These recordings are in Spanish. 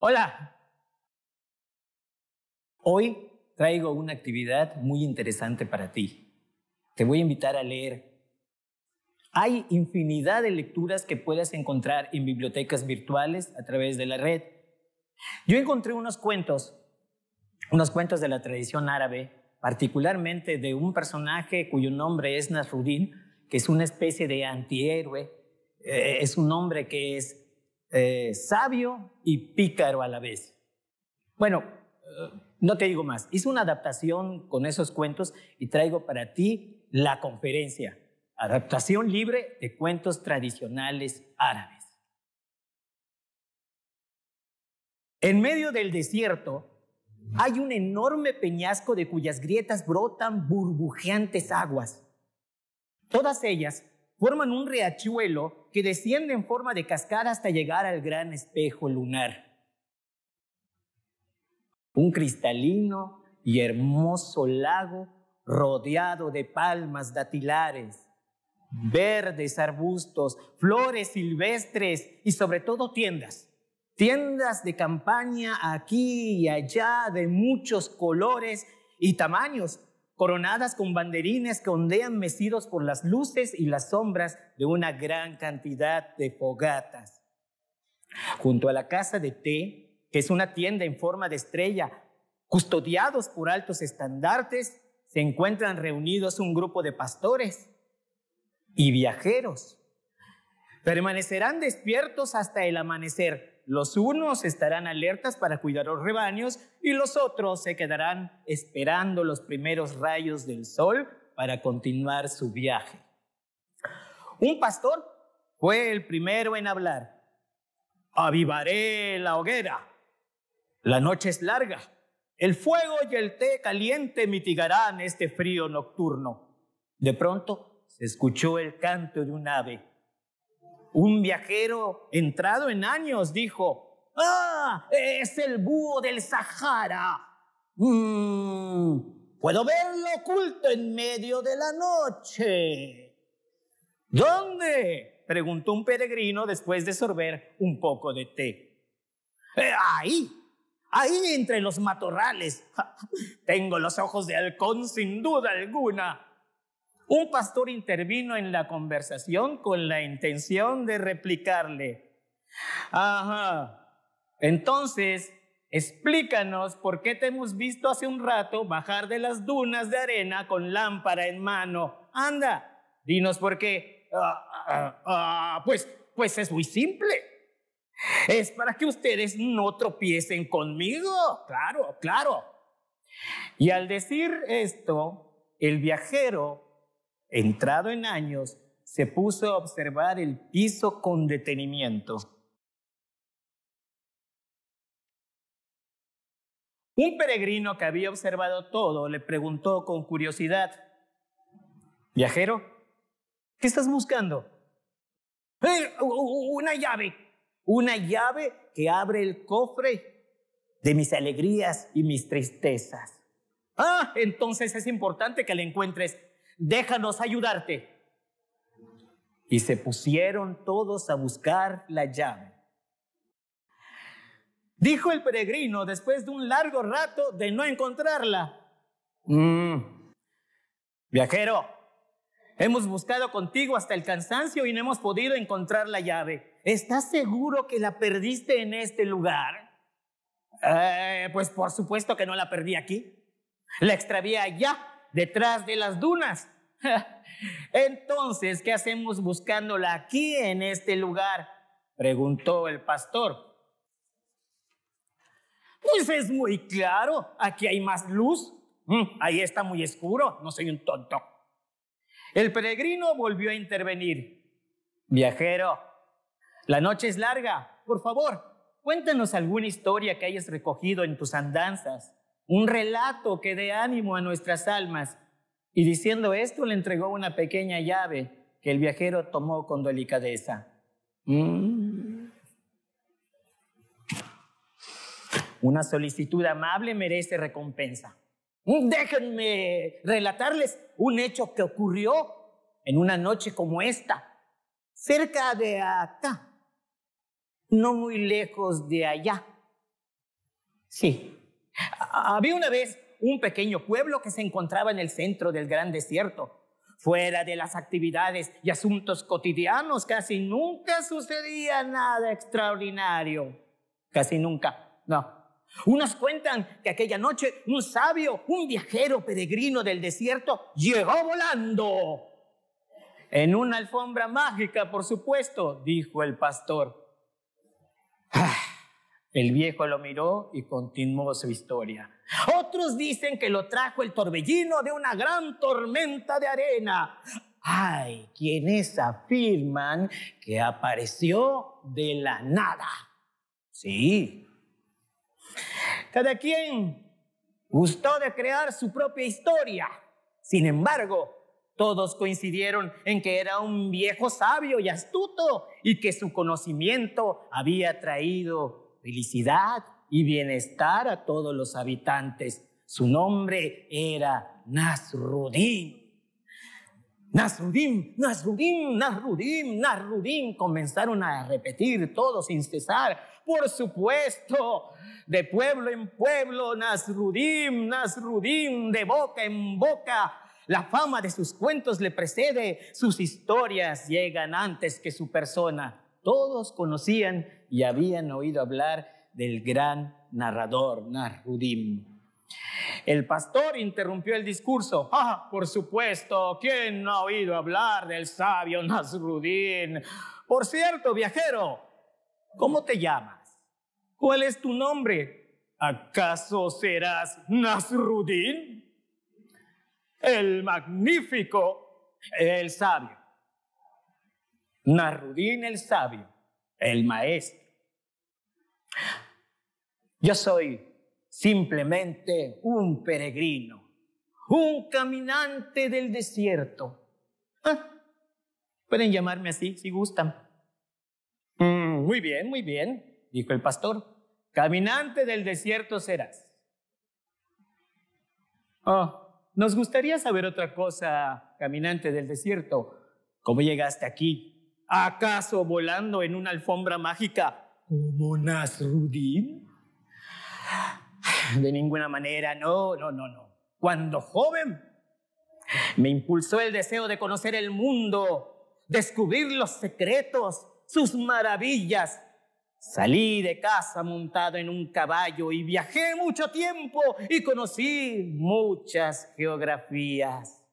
Hola. Hoy traigo una actividad muy interesante para ti. Te voy a invitar a leer. Hay infinidad de lecturas que puedes encontrar en bibliotecas virtuales a través de la red. Yo encontré unos cuentos, unos cuentos de la tradición árabe, particularmente de un personaje cuyo nombre es Nasruddin, que es una especie de antihéroe, eh, es un hombre que es eh, sabio y pícaro a la vez. Bueno, eh, no te digo más. Hice una adaptación con esos cuentos y traigo para ti la conferencia. Adaptación libre de cuentos tradicionales árabes. En medio del desierto hay un enorme peñasco de cuyas grietas brotan burbujeantes aguas. Todas ellas forman un riachuelo que desciende en forma de cascada hasta llegar al gran espejo lunar. Un cristalino y hermoso lago rodeado de palmas datilares, verdes arbustos, flores silvestres y sobre todo tiendas. Tiendas de campaña aquí y allá de muchos colores y tamaños, coronadas con banderines que ondean mecidos por las luces y las sombras de una gran cantidad de fogatas. Junto a la casa de té, que es una tienda en forma de estrella, custodiados por altos estandartes, se encuentran reunidos un grupo de pastores y viajeros. Permanecerán despiertos hasta el amanecer, los unos estarán alertas para cuidar los rebaños y los otros se quedarán esperando los primeros rayos del sol para continuar su viaje. Un pastor fue el primero en hablar. Avivaré la hoguera. La noche es larga. El fuego y el té caliente mitigarán este frío nocturno. De pronto se escuchó el canto de un ave un viajero entrado en años dijo, ¡Ah! Es el búho del Sahara. Mm, puedo verlo oculto en medio de la noche. ¿Dónde? preguntó un peregrino después de sorber un poco de té. Eh, ahí, ahí entre los matorrales. Tengo los ojos de halcón sin duda alguna. Un pastor intervino en la conversación con la intención de replicarle. Ajá. Entonces, explícanos por qué te hemos visto hace un rato bajar de las dunas de arena con lámpara en mano. Anda, dinos por qué. Ah, ah, ah, pues, pues es muy simple. Es para que ustedes no tropiecen conmigo. Claro, claro. Y al decir esto, el viajero entrado en años, se puso a observar el piso con detenimiento. Un peregrino que había observado todo le preguntó con curiosidad, Viajero, ¿qué estás buscando? Eh, una llave, una llave que abre el cofre de mis alegrías y mis tristezas. Ah, entonces es importante que la encuentres déjanos ayudarte. Y se pusieron todos a buscar la llave. Dijo el peregrino después de un largo rato de no encontrarla. Mm. Viajero, hemos buscado contigo hasta el cansancio y no hemos podido encontrar la llave. ¿Estás seguro que la perdiste en este lugar? Eh, pues por supuesto que no la perdí aquí. La extravié allá detrás de las dunas. Entonces, ¿qué hacemos buscándola aquí en este lugar? Preguntó el pastor. Pues es muy claro, aquí hay más luz. Mm, ahí está muy oscuro, no soy un tonto. El peregrino volvió a intervenir. Viajero, la noche es larga, por favor, cuéntanos alguna historia que hayas recogido en tus andanzas un relato que dé ánimo a nuestras almas. Y diciendo esto le entregó una pequeña llave que el viajero tomó con delicadeza. Mm. Una solicitud amable merece recompensa. Déjenme relatarles un hecho que ocurrió en una noche como esta, cerca de acá, no muy lejos de allá. Sí, había una vez un pequeño pueblo que se encontraba en el centro del gran desierto, fuera de las actividades y asuntos cotidianos, casi nunca sucedía nada extraordinario. Casi nunca, no. Unos cuentan que aquella noche un sabio, un viajero peregrino del desierto, llegó volando. En una alfombra mágica, por supuesto, dijo el pastor. El viejo lo miró y continuó su historia. Otros dicen que lo trajo el torbellino de una gran tormenta de arena. Hay quienes afirman que apareció de la nada. Sí. Cada quien gustó de crear su propia historia. Sin embargo, todos coincidieron en que era un viejo sabio y astuto y que su conocimiento había traído felicidad y bienestar a todos los habitantes. Su nombre era Nasrudín. Nasrudim, Nasrudim, Nasrudim, Nasrudim. Comenzaron a repetir todo sin cesar. Por supuesto, de pueblo en pueblo, Nasrudim, Nasrudim, de boca en boca. La fama de sus cuentos le precede, sus historias llegan antes que su persona. Todos conocían y habían oído hablar del gran narrador Nasrudin. El pastor interrumpió el discurso. Ah, por supuesto, ¿quién no ha oído hablar del sabio Nasrudin? Por cierto, viajero, ¿cómo te llamas? ¿Cuál es tu nombre? ¿Acaso serás Nasrudin? El magnífico, el sabio. Narudín el sabio, el maestro. Yo soy simplemente un peregrino, un caminante del desierto. Ah, pueden llamarme así si gustan. Mm, muy bien, muy bien, dijo el pastor. Caminante del desierto serás. Oh, nos gustaría saber otra cosa, caminante del desierto. ¿Cómo llegaste aquí? ¿Acaso volando en una alfombra mágica como Nasruddin? De ninguna manera, no, no, no, no. Cuando joven, me impulsó el deseo de conocer el mundo, descubrir los secretos, sus maravillas. Salí de casa montado en un caballo y viajé mucho tiempo y conocí muchas geografías.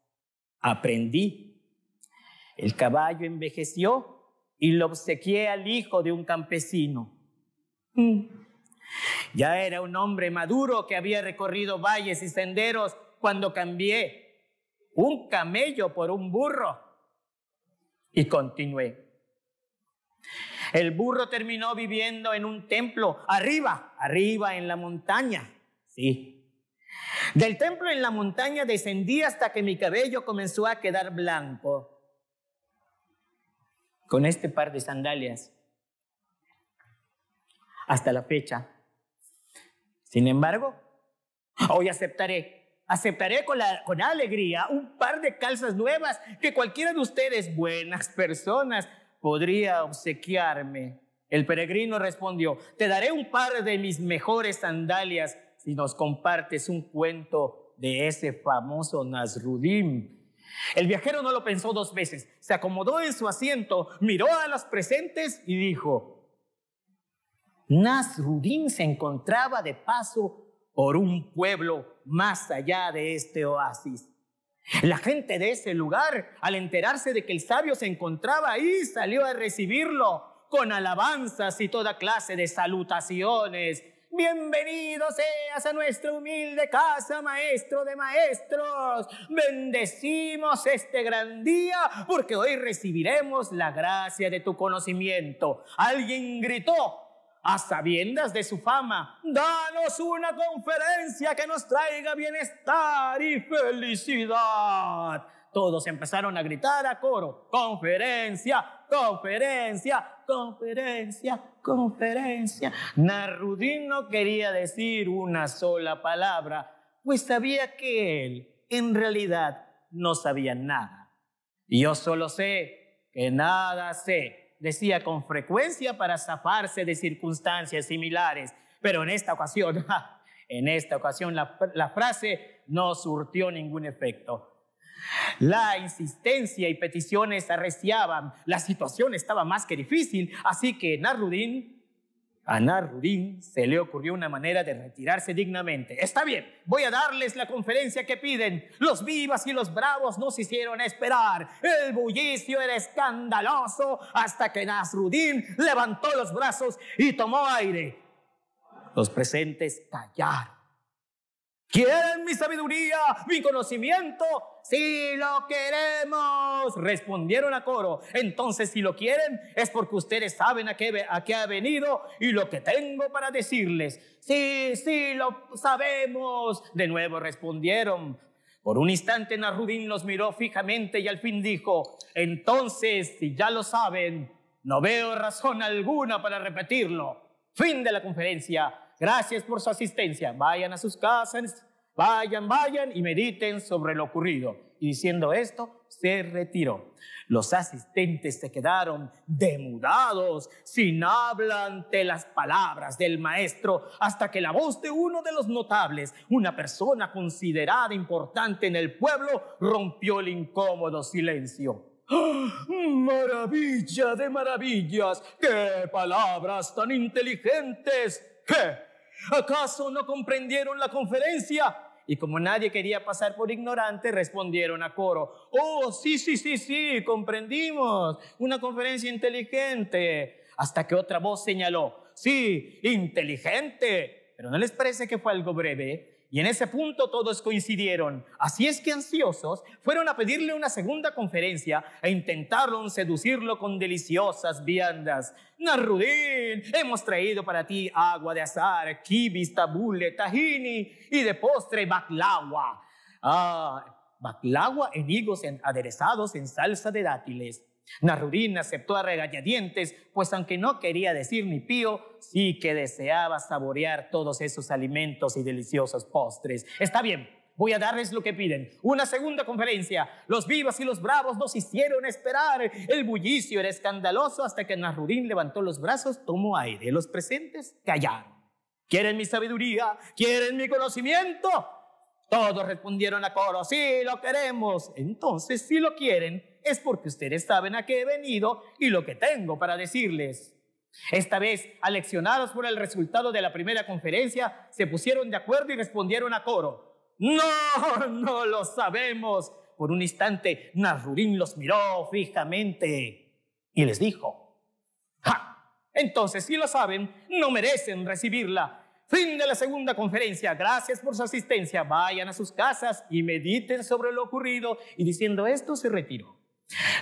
Aprendí el caballo envejeció y lo obsequié al hijo de un campesino. Mm. Ya era un hombre maduro que había recorrido valles y senderos cuando cambié un camello por un burro. Y continué. El burro terminó viviendo en un templo arriba, arriba en la montaña. Sí. Del templo en la montaña descendí hasta que mi cabello comenzó a quedar blanco con este par de sandalias hasta la fecha. Sin embargo, hoy aceptaré, aceptaré con, alegría un par de calzas nuevas que cualquiera de ustedes, buenas personas, podría obsequiarme. El peregrino respondió, te daré un par de mis mejores sandalias si nos compartes un cuento de ese famoso Nasrudim el viajero no lo pensó dos veces, se acomodó en su asiento, miró a las presentes y dijo, Nasrudín se encontraba de paso por un pueblo más allá de este oasis. La gente de ese lugar, al enterarse de que el sabio se encontraba ahí, salió a recibirlo con alabanzas y toda clase de salutaciones Bienvenido seas a nuestra humilde casa, maestro de maestros. Bendecimos este gran día porque hoy recibiremos la gracia de tu conocimiento. Alguien gritó. A sabiendas de su fama, danos una conferencia que nos traiga bienestar y felicidad. Todos empezaron a gritar a coro, conferencia, conferencia, conferencia, conferencia. Narudín no quería decir una sola palabra, pues sabía que él en realidad no sabía nada. Yo solo sé que nada sé, decía con frecuencia para zafarse de circunstancias similares, pero en esta ocasión, en esta ocasión la frase no surtió ningún efecto. La insistencia y peticiones arreciaban, la situación estaba más que difícil, así que Narudín, a Narudín se le ocurrió una manera de retirarse dignamente. Está bien, voy a darles la conferencia que piden. Los vivas y los bravos nos hicieron esperar. El bullicio era escandaloso hasta que Nasrudín levantó los brazos y tomó aire. Los presentes callaron. ¿Quieren mi sabiduría, mi conocimiento? Sí lo queremos, respondieron a coro. Entonces, si lo quieren, es porque ustedes saben a qué, a qué ha venido y lo que tengo para decirles. Sí, sí, lo sabemos, de nuevo respondieron. Por un instante Narudín los miró fijamente y al fin dijo, entonces, si ya lo saben, no veo razón alguna para repetirlo. Fin de la conferencia. Gracias por su asistencia. Vayan a sus casas, vayan, vayan y mediten sobre lo ocurrido. Y diciendo esto, se retiró. Los asistentes se quedaron demudados, sin hablar ante las palabras del maestro, hasta que la voz de uno de los notables, una persona considerada importante en el pueblo, rompió el incómodo silencio. ¡Ah! ¡Maravilla de maravillas! ¡Qué palabras tan inteligentes! ¿Qué? ¿Acaso no comprendieron la conferencia? Y como nadie quería pasar por ignorante, respondieron a coro, oh, sí, sí, sí, sí, comprendimos, una conferencia inteligente. Hasta que otra voz señaló, sí, inteligente. Pero ¿no les parece que fue algo breve? Y en ese punto todos coincidieron. Así es que ansiosos fueron a pedirle una segunda conferencia e intentaron seducirlo con deliciosas viandas. Narudín, hemos traído para ti agua de azar, kibis, tabule, tahini y de postre baklawa. Ah, baklawa en higos aderezados en salsa de dátiles. Narudín aceptó a regañadientes, pues aunque no quería decir ni pío, sí que deseaba saborear todos esos alimentos y deliciosos postres. Está bien, voy a darles lo que piden. Una segunda conferencia. Los vivos y los bravos nos hicieron esperar. El bullicio era escandaloso hasta que Narudín levantó los brazos, tomó aire. Los presentes callaron. ¿Quieren mi sabiduría? ¿Quieren mi conocimiento? Todos respondieron a coro, sí, lo queremos. Entonces, si lo quieren, es porque ustedes saben a qué he venido y lo que tengo para decirles. Esta vez, aleccionados por el resultado de la primera conferencia, se pusieron de acuerdo y respondieron a coro. No, no lo sabemos. Por un instante, Narurín los miró fijamente y les dijo, ¡Ja! Entonces, si lo saben, no merecen recibirla. Fin de la segunda conferencia. Gracias por su asistencia. Vayan a sus casas y mediten sobre lo ocurrido. Y diciendo esto, se retiró.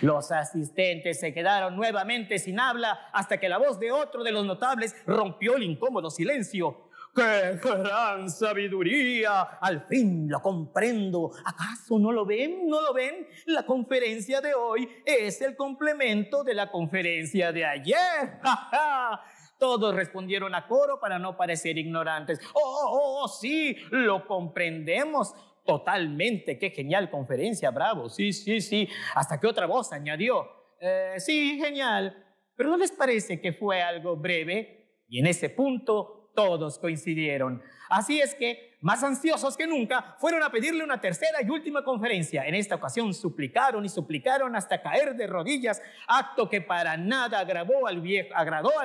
Los asistentes se quedaron nuevamente sin habla hasta que la voz de otro de los notables rompió el incómodo silencio. ¡Qué gran sabiduría! Al fin lo comprendo. ¿Acaso no lo ven? ¿No lo ven? La conferencia de hoy es el complemento de la conferencia de ayer. Todos respondieron a coro para no parecer ignorantes. Oh, oh, oh, sí, lo comprendemos. Totalmente, qué genial conferencia, bravo. Sí, sí, sí. Hasta que otra voz añadió, eh, sí, genial. Pero ¿no les parece que fue algo breve? Y en ese punto todos coincidieron. Así es que, más ansiosos que nunca, fueron a pedirle una tercera y última conferencia. En esta ocasión suplicaron y suplicaron hasta caer de rodillas, acto que para nada agradó al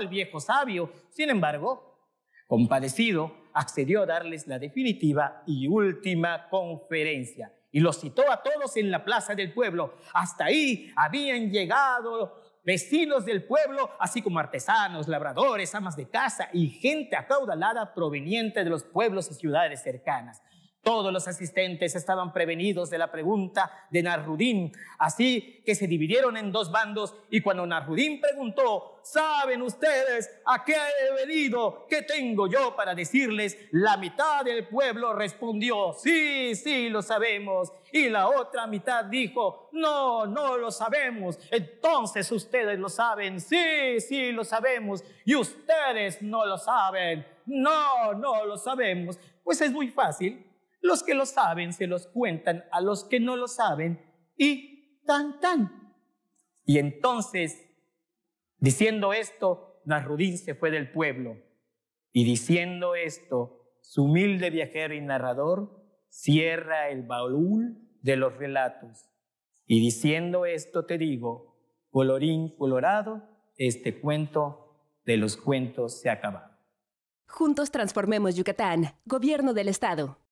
viejo sabio. Sin embargo, compadecido, accedió a darles la definitiva y última conferencia y los citó a todos en la plaza del pueblo. Hasta ahí habían llegado vecinos del pueblo, así como artesanos, labradores, amas de casa y gente acaudalada proveniente de los pueblos y ciudades cercanas. Todos los asistentes estaban prevenidos de la pregunta de Narudín, así que se dividieron en dos bandos y cuando Narudín preguntó, ¿saben ustedes a qué he venido? ¿Qué tengo yo para decirles? La mitad del pueblo respondió, sí, sí, lo sabemos. Y la otra mitad dijo, no, no lo sabemos. Entonces ustedes lo saben, sí, sí, lo sabemos. Y ustedes no lo saben, no, no lo sabemos. Pues es muy fácil los que lo saben se los cuentan a los que no lo saben y tan tan. Y entonces, diciendo esto, Narudín se fue del pueblo. Y diciendo esto, su humilde viajero y narrador cierra el baúl de los relatos. Y diciendo esto te digo, colorín colorado, este cuento de los cuentos se acaba. Juntos transformemos Yucatán, Gobierno del Estado.